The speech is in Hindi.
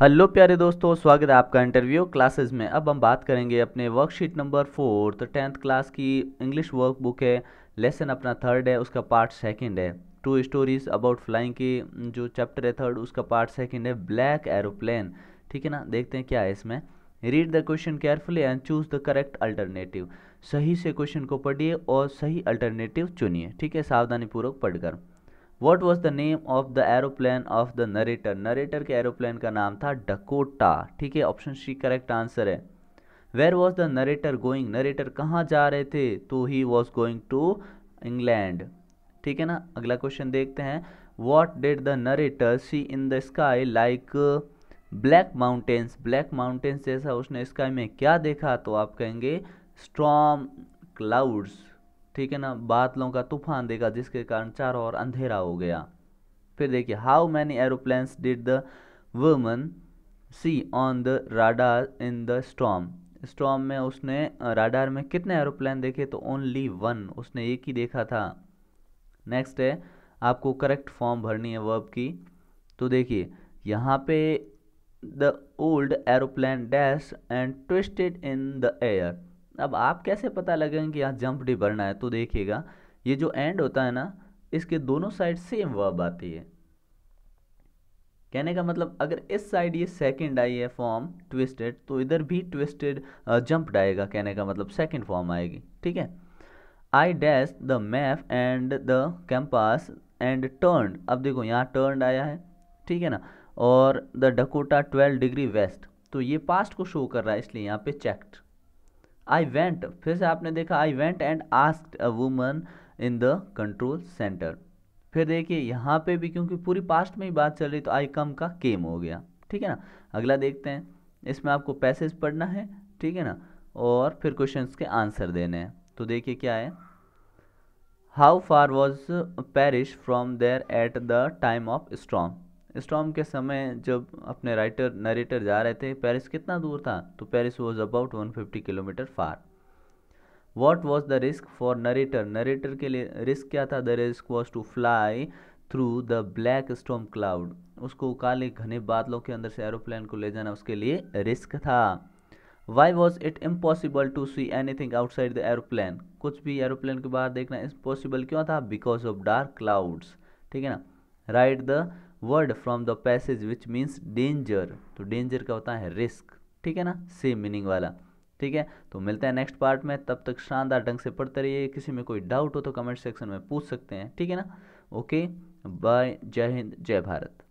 हेलो प्यारे दोस्तों स्वागत है आपका इंटरव्यू क्लासेस में अब हम बात करेंगे अपने worksheet number fourth tenth class की इंग्लिश वर्कबुक है लेसन अपना थर्ड है उसका पार्ट सेकंड है टू स्टोरीज अबाउट फ्लाइंग की जो चैप्टर है थर्ड उसका पार्ट सेकंड है ब्लैक एरोप्लेन ठीक है ना देखते हैं क्या है इसमें read the question carefully and choose the correct alternative सही से क्वेश्चन को पढ़िए और सही अल्टरनेटिव चुनिए ठीक है सावधानीपूर्वक पढ़कर what was the name of the aeroplane of the narrator narrator के एरोप्लेन का नाम था डकोटा ठीक है ऑप्शन सी करेक्ट आंसर है where was the narrator going narrator कहाँ जा रहे थे तो he was going to England ठीक है ना अगला क्वेश्चन देखते हैं what did the narrator see in the sky like black mountains black mountains जैसा उसने स्काई में क्या देखा तो आप कहेंगे स्ट्रॉम क्लाउड्स ठीक है ना बादलों का तूफान देखा जिसके कारण चारों ओर अंधेरा हो गया फिर देखिए how many aeroplanes did the woman see on the radar in the storm storm में उसने राडार में कितने एरोप्लेन देखे तो ओनली वन उसने एक ही देखा था नेक्स्ट है आपको करेक्ट फॉर्म भरनी है वर्ब की तो देखिए यहाँ पे the old aeroplane dash and twisted in the air अब आप कैसे पता लगेंगे कि यहाँ जंप डी भरना है तो देखिएगा ये जो एंड होता है ना इसके दोनों साइड सेम वर्ब आती है कहने का मतलब अगर इस साइड ये सेकंड आई है फॉर्म ट्विस्टेड तो इधर भी ट्विस्टेड जंप आएगा कहने का मतलब सेकंड फॉर्म आएगी ठीक है I dash the map and the compass and turn अब देखो यहाँ टर्न आया है ठीक है ना और the Dakota twelve degree west तो ये पास्ट को शो कर रहा है इसलिए यहाँ पे चेक्ड आई वेंट फिर से आपने देखा I went and ask a woman in the control centre फिर देखिए यहाँ पे भी क्योंकि पूरी पास्ट में ही बात चल रही तो आई कम का केम हो गया ठीक है ना अगला देखते हैं इसमें आपको पैसेज पढ़ना है ठीक है ना और फिर क्वेश्चंस के आंसर देने हैं तो देखिए क्या है how far was Paris from there at the time of strong storm के समय जब अपने राइटर नरेटर जा रहे थे पेरिस कितना दूर था तो Paris was about 150 kilometre far what was the risk for narrator narrator के लिए रिस्क क्या था the risk was to fly through the black storm cloud उसको काले घने बादलों के अंदर से एरोप्लेन को ले जाना उसके लिए रिस्क था why was it impossible to see anything outside the aeroplane कुछ भी एरोप्लेन के बाहर देखना इम्पॉसिबल क्यों था बिकॉज ऑफ डार्क क्लाउड्स ठीक है ना write the word from the passage which means danger तो डेंजर का होता है रिस्क ठीक है ना सेम मीनिंग वाला ठीक है तो मिलते हैं नेक्स्ट पार्ट में तब तक शानदार ढंग से पढ़ते रहिए किसी में कोई डाउट हो तो कमेंट सेक्शन में पूछ सकते हैं ठीक है ना ओके बाय जय हिंद जय भारत